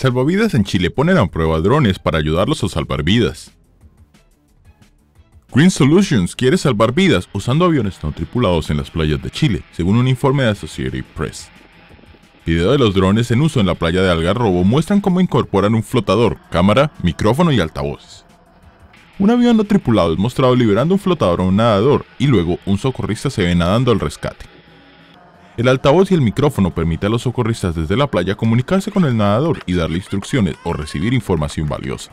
Salvavidas en Chile ponen a prueba drones para ayudarlos a salvar vidas. Green Solutions quiere salvar vidas usando aviones no tripulados en las playas de Chile, según un informe de Associated Press. Video de los drones en uso en la playa de Algarrobo muestran cómo incorporan un flotador, cámara, micrófono y altavoz. Un avión no tripulado es mostrado liberando un flotador a un nadador y luego un socorrista se ve nadando al rescate. El altavoz y el micrófono permiten a los socorristas desde la playa comunicarse con el nadador y darle instrucciones o recibir información valiosa.